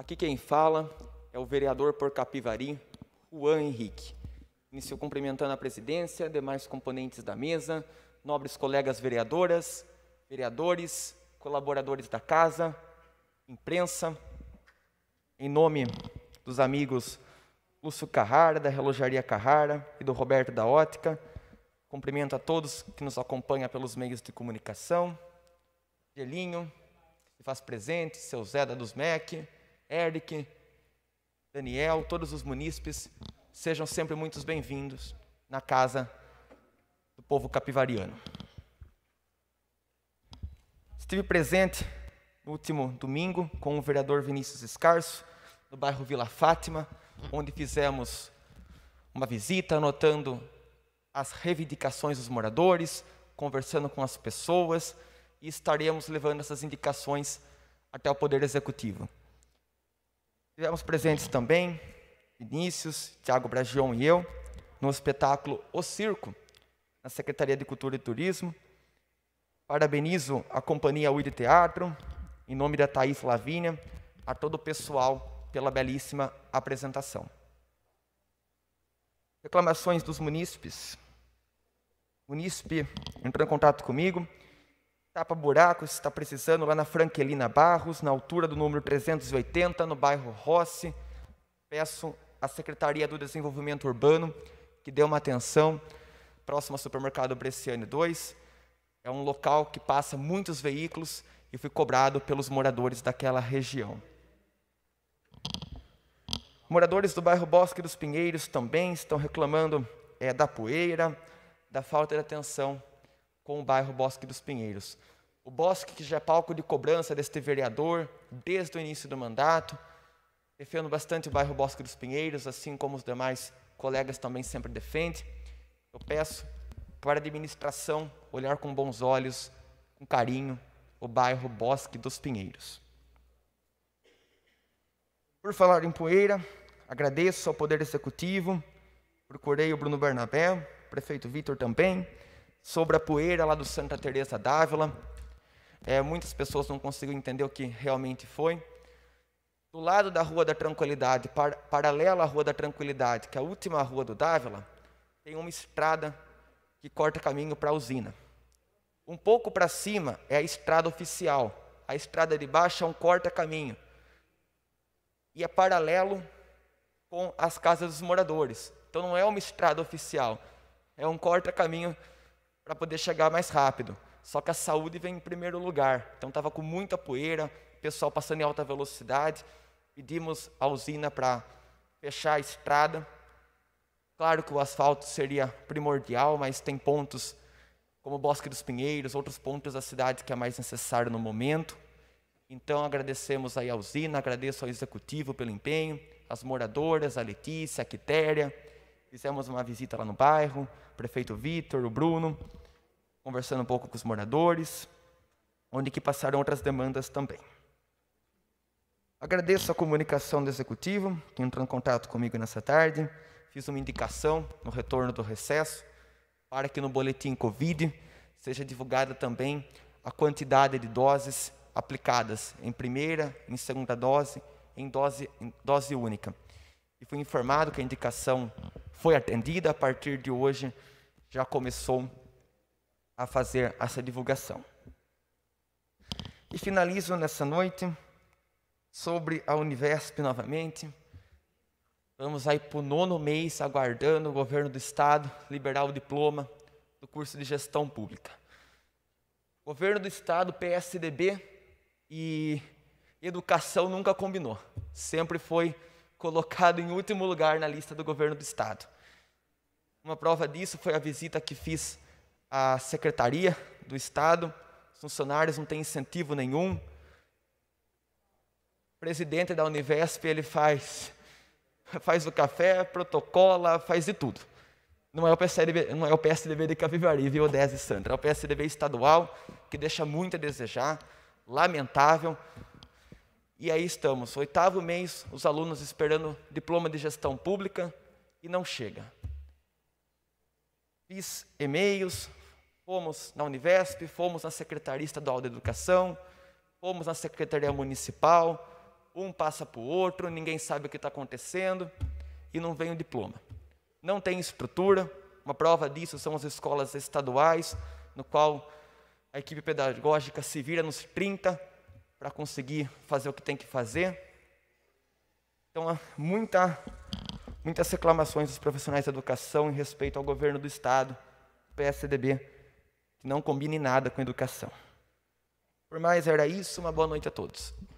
Aqui quem fala é o vereador por Capivari, Juan Henrique. Inicio cumprimentando a presidência, demais componentes da mesa, nobres colegas vereadoras, vereadores, colaboradores da casa, imprensa. Em nome dos amigos Lúcio Carrara, da Relojaria Carrara e do Roberto da Ótica, cumprimento a todos que nos acompanham pelos meios de comunicação. Gelinho, que faz presente, seu Zé da dos MEC, Eric, Daniel, todos os munícipes, sejam sempre muito bem-vindos na casa do povo capivariano. Estive presente no último domingo com o vereador Vinícius Escarso, no bairro Vila Fátima, onde fizemos uma visita anotando as reivindicações dos moradores, conversando com as pessoas e estaremos levando essas indicações até o Poder Executivo. Tivemos presentes também Vinícius, Tiago Bragion e eu, no espetáculo O Circo, na Secretaria de Cultura e Turismo. Parabenizo a companhia Uid Teatro, em nome da Thaís Lavínia, a todo o pessoal pela belíssima apresentação. Reclamações dos munícipes. O munícipe entrou em contato comigo Tapa buracos, está precisando, lá na Franquelina Barros, na altura do número 380, no bairro Rossi. Peço à Secretaria do Desenvolvimento Urbano que dê uma atenção próximo ao supermercado Bresciani 2. É um local que passa muitos veículos e fui cobrado pelos moradores daquela região. Moradores do bairro Bosque dos Pinheiros também estão reclamando é, da poeira, da falta de atenção com o bairro Bosque dos Pinheiros. O bosque que já é palco de cobrança deste vereador desde o início do mandato, defendo bastante o bairro Bosque dos Pinheiros, assim como os demais colegas também sempre defendem. Eu peço para a administração olhar com bons olhos, com carinho, o bairro Bosque dos Pinheiros. Por falar em poeira, agradeço ao Poder Executivo, procurei o Bruno Bernabé, prefeito Vitor também, sobre a poeira lá do Santa Teresa d'Ávila. É, muitas pessoas não conseguem entender o que realmente foi. Do lado da Rua da Tranquilidade, par paralela à Rua da Tranquilidade, que é a última rua do Dávila, tem uma estrada que corta caminho para a usina. Um pouco para cima é a estrada oficial. A estrada de baixo é um corta-caminho. E é paralelo com as casas dos moradores. Então não é uma estrada oficial, é um corta-caminho para poder chegar mais rápido. Só que a saúde vem em primeiro lugar. Então estava com muita poeira, pessoal passando em alta velocidade. Pedimos a usina para fechar a estrada. Claro que o asfalto seria primordial, mas tem pontos como o Bosque dos Pinheiros, outros pontos da cidade que é mais necessário no momento. Então agradecemos aí a usina, agradeço ao executivo pelo empenho, as moradoras, a Letícia, a Quitéria, Fizemos uma visita lá no bairro, o prefeito Vitor, o Bruno, conversando um pouco com os moradores, onde que passaram outras demandas também. Agradeço a comunicação do executivo, que entrou em contato comigo nessa tarde. Fiz uma indicação no retorno do recesso para que no boletim Covid seja divulgada também a quantidade de doses aplicadas em primeira, em segunda dose, em dose, em dose única. E fui informado que a indicação foi atendida, a partir de hoje já começou a fazer essa divulgação. E finalizo nessa noite sobre a Univesp novamente. Vamos aí para o nono mês aguardando o governo do estado liberar o diploma do curso de gestão pública. Governo do estado, PSDB e educação nunca combinou. Sempre foi colocado em último lugar na lista do governo do estado. Uma prova disso foi a visita que fiz à Secretaria do Estado. Os funcionários não têm incentivo nenhum. O presidente da Univesp, ele faz, faz o café, protocola, faz de tudo. Não é o PSDB, não é o PSDB de Capivari, viu, Odés e Sandra. É o PSDB estadual, que deixa muito a desejar, lamentável. E aí estamos, oitavo mês, os alunos esperando diploma de gestão pública e não chega fiz e-mails, fomos na Univesp, fomos na Secretaria Estadual de Educação, fomos na Secretaria Municipal, um passa para o outro, ninguém sabe o que está acontecendo e não vem o diploma. Não tem estrutura, uma prova disso são as escolas estaduais, no qual a equipe pedagógica se vira nos 30 para conseguir fazer o que tem que fazer. Então, há muita muitas reclamações dos profissionais da educação em respeito ao governo do Estado, PSDB, que não combine nada com educação. Por mais, era isso. Uma boa noite a todos.